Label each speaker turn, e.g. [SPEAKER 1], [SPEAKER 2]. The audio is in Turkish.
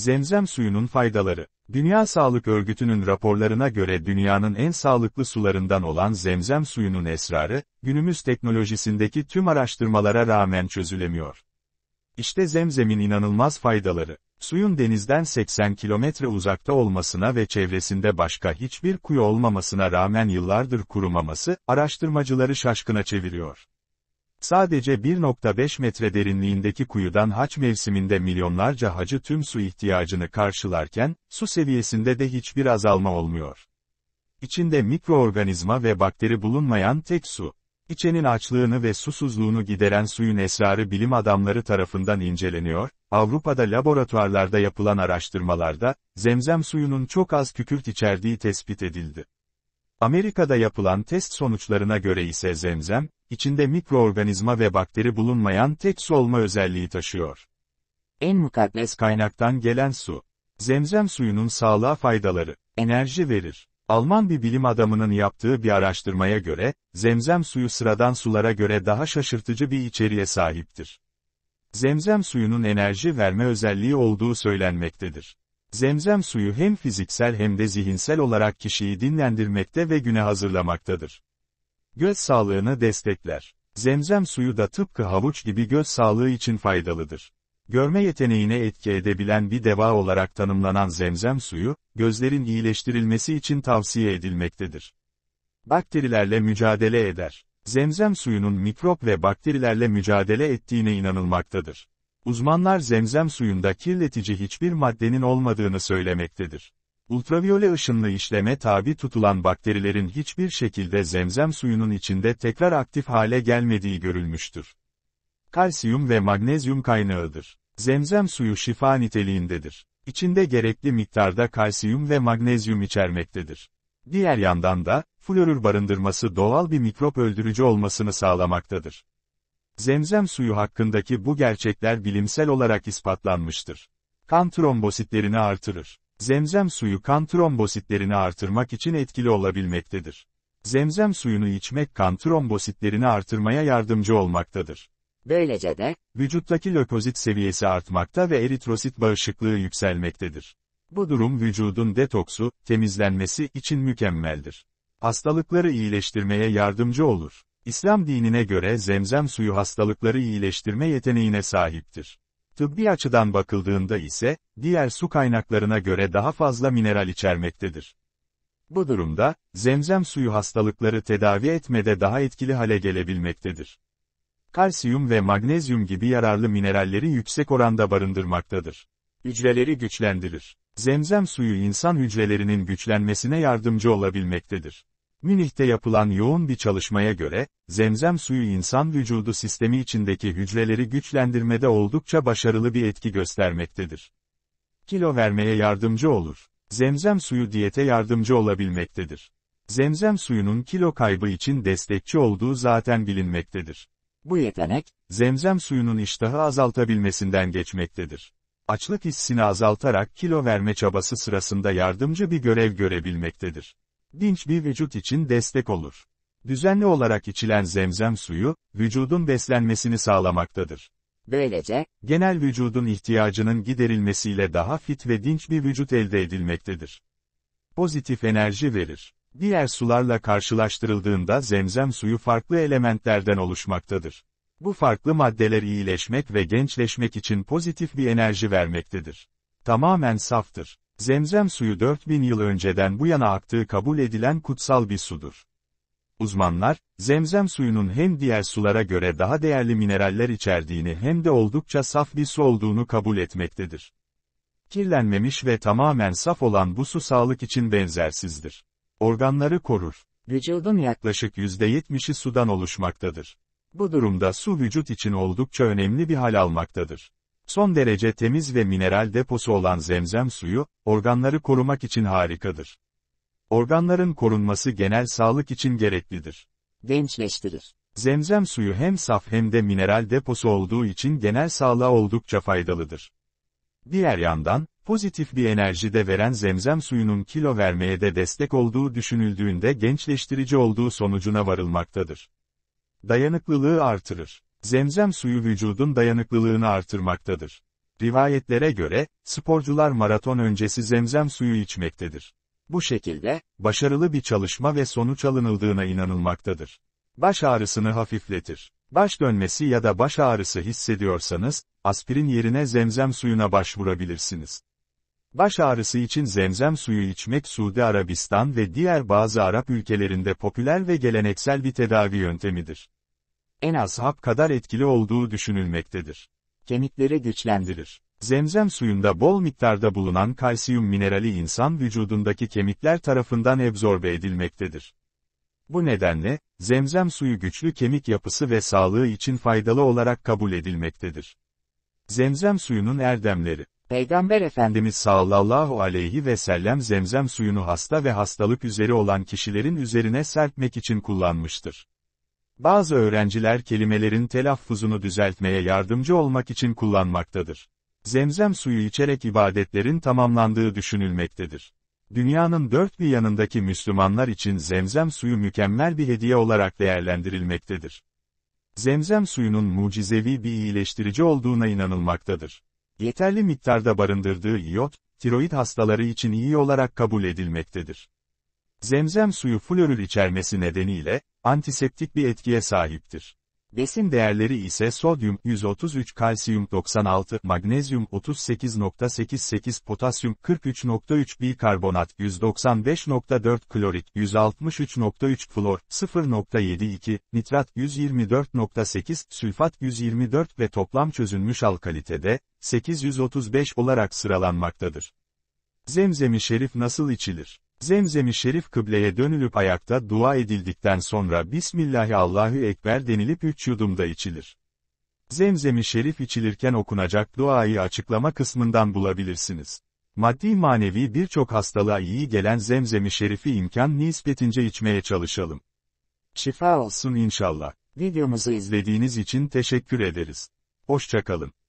[SPEAKER 1] Zemzem suyunun faydaları. Dünya Sağlık Örgütü'nün raporlarına göre dünyanın en sağlıklı sularından olan zemzem suyunun esrarı, günümüz teknolojisindeki tüm araştırmalara rağmen çözülemiyor. İşte zemzemin inanılmaz faydaları. Suyun denizden 80 kilometre uzakta olmasına ve çevresinde başka hiçbir kuyu olmamasına rağmen yıllardır kurumaması, araştırmacıları şaşkına çeviriyor. Sadece 1.5 metre derinliğindeki kuyudan haç mevsiminde milyonlarca hacı tüm su ihtiyacını karşılarken, su seviyesinde de hiçbir azalma olmuyor. İçinde mikroorganizma ve bakteri bulunmayan tek su. İçenin açlığını ve susuzluğunu gideren suyun esrarı bilim adamları tarafından inceleniyor, Avrupa'da laboratuvarlarda yapılan araştırmalarda, zemzem suyunun çok az kükürt içerdiği tespit edildi. Amerika'da yapılan test sonuçlarına göre ise zemzem, içinde mikroorganizma ve bakteri bulunmayan tek su olma özelliği taşıyor. En mukaddes kaynaktan gelen su. Zemzem suyunun sağlığa faydaları, enerji verir. Alman bir bilim adamının yaptığı bir araştırmaya göre, zemzem suyu sıradan sulara göre daha şaşırtıcı bir içeriğe sahiptir. Zemzem suyunun enerji verme özelliği olduğu söylenmektedir. Zemzem suyu hem fiziksel hem de zihinsel olarak kişiyi dinlendirmekte ve güne hazırlamaktadır. Göz sağlığını destekler. Zemzem suyu da tıpkı havuç gibi göz sağlığı için faydalıdır. Görme yeteneğine etki edebilen bir deva olarak tanımlanan zemzem suyu, gözlerin iyileştirilmesi için tavsiye edilmektedir. Bakterilerle mücadele eder. Zemzem suyunun mikrop ve bakterilerle mücadele ettiğine inanılmaktadır. Uzmanlar zemzem suyunda kirletici hiçbir maddenin olmadığını söylemektedir. Ultraviyole ışınlı işleme tabi tutulan bakterilerin hiçbir şekilde zemzem suyunun içinde tekrar aktif hale gelmediği görülmüştür. Kalsiyum ve magnezyum kaynağıdır. Zemzem suyu şifa niteliğindedir. İçinde gerekli miktarda kalsiyum ve magnezyum içermektedir. Diğer yandan da, florür barındırması doğal bir mikrop öldürücü olmasını sağlamaktadır. Zemzem suyu hakkındaki bu gerçekler bilimsel olarak ispatlanmıştır. Kan trombositlerini artırır. Zemzem suyu kan trombositlerini artırmak için etkili olabilmektedir. Zemzem suyunu içmek kan trombositlerini artırmaya yardımcı olmaktadır. Böylece de, vücuttaki lökozit seviyesi artmakta ve eritrosit bağışıklığı yükselmektedir. Bu durum vücudun detoksu, temizlenmesi için mükemmeldir. Hastalıkları iyileştirmeye yardımcı olur. İslam dinine göre zemzem suyu hastalıkları iyileştirme yeteneğine sahiptir. Tıbbi açıdan bakıldığında ise, diğer su kaynaklarına göre daha fazla mineral içermektedir. Bu durumda, zemzem suyu hastalıkları tedavi etmede daha etkili hale gelebilmektedir. Kalsiyum ve magnezyum gibi yararlı mineralleri yüksek oranda barındırmaktadır. Hücreleri güçlendirir. Zemzem suyu insan hücrelerinin güçlenmesine yardımcı olabilmektedir. Münih'te yapılan yoğun bir çalışmaya göre, zemzem suyu insan vücudu sistemi içindeki hücreleri güçlendirmede oldukça başarılı bir etki göstermektedir. Kilo vermeye yardımcı olur. Zemzem suyu diyete yardımcı olabilmektedir. Zemzem suyunun kilo kaybı için destekçi olduğu zaten bilinmektedir. Bu yetenek, zemzem suyunun iştahı azaltabilmesinden geçmektedir. Açlık hissini azaltarak kilo verme çabası sırasında yardımcı bir görev görebilmektedir dinç bir vücut için destek olur. Düzenli olarak içilen zemzem suyu, vücudun beslenmesini sağlamaktadır. Böylece, genel vücudun ihtiyacının giderilmesiyle daha fit ve dinç bir vücut elde edilmektedir. Pozitif enerji verir. Diğer sularla karşılaştırıldığında zemzem suyu farklı elementlerden oluşmaktadır. Bu farklı maddeler iyileşmek ve gençleşmek için pozitif bir enerji vermektedir. Tamamen saftır. Zemzem suyu 4000 yıl önceden bu yana aktığı kabul edilen kutsal bir sudur. Uzmanlar, zemzem suyunun hem diğer sulara göre daha değerli mineraller içerdiğini hem de oldukça saf bir su olduğunu kabul etmektedir. Kirlenmemiş ve tamamen saf olan bu su sağlık için benzersizdir. Organları korur. Vücudun yaklaşık %70'i sudan oluşmaktadır. Bu durumda su vücut için oldukça önemli bir hal almaktadır. Son derece temiz ve mineral deposu olan zemzem suyu, organları korumak için harikadır. Organların korunması genel sağlık için gereklidir. Gençleştirir. Zemzem suyu hem saf hem de mineral deposu olduğu için genel sağlığa oldukça faydalıdır. Diğer yandan, pozitif bir enerji de veren zemzem suyunun kilo vermeye de destek olduğu düşünüldüğünde gençleştirici olduğu sonucuna varılmaktadır. Dayanıklılığı artırır. Zemzem suyu vücudun dayanıklılığını artırmaktadır. Rivayetlere göre, sporcular maraton öncesi zemzem suyu içmektedir. Bu şekilde, başarılı bir çalışma ve sonuç alınıldığına inanılmaktadır. Baş ağrısını hafifletir. Baş dönmesi ya da baş ağrısı hissediyorsanız, aspirin yerine zemzem suyuna başvurabilirsiniz. Baş ağrısı için zemzem suyu içmek Suudi Arabistan ve diğer bazı Arap ülkelerinde popüler ve geleneksel bir tedavi yöntemidir en az hap kadar etkili olduğu düşünülmektedir. Kemikleri güçlendirir. Zemzem suyunda bol miktarda bulunan kalsiyum minerali insan vücudundaki kemikler tarafından ebzorbe edilmektedir. Bu nedenle, zemzem suyu güçlü kemik yapısı ve sağlığı için faydalı olarak kabul edilmektedir. Zemzem suyunun erdemleri Peygamber Efendimiz sallallahu aleyhi ve sellem zemzem suyunu hasta ve hastalık üzeri olan kişilerin üzerine serpmek için kullanmıştır. Bazı öğrenciler kelimelerin telaffuzunu düzeltmeye yardımcı olmak için kullanmaktadır. Zemzem suyu içerek ibadetlerin tamamlandığı düşünülmektedir. Dünyanın dört bir yanındaki Müslümanlar için zemzem suyu mükemmel bir hediye olarak değerlendirilmektedir. Zemzem suyunun mucizevi bir iyileştirici olduğuna inanılmaktadır. Yeterli miktarda barındırdığı iot, tiroid hastaları için iyi olarak kabul edilmektedir. Zemzem suyu florür içermesi nedeniyle, antiseptik bir etkiye sahiptir. Besin değerleri ise sodyum 133, kalsiyum 96, magnezyum 38.88, potasyum 43.3, bikarbonat 195.4, klorit 163.3, flor 0.72, nitrat 124.8, sülfat 124 ve toplam çözünmüş alkalitede 835 olarak sıralanmaktadır. Zemzemi şerif nasıl içilir? Zemzemi şerif kıbleye dönülüp ayakta dua edildikten sonra Bismillahi Allahu Ekber denilip üç yudumda içilir. Zemzemi şerif içilirken okunacak duayı açıklama kısmından bulabilirsiniz. Maddi manevi birçok hastalığa iyi gelen zemzemi şerifi imkan nispetince içmeye çalışalım. Şifa olsun inşallah. Videomuzu izlediğiniz için teşekkür ederiz. Hoşçakalın.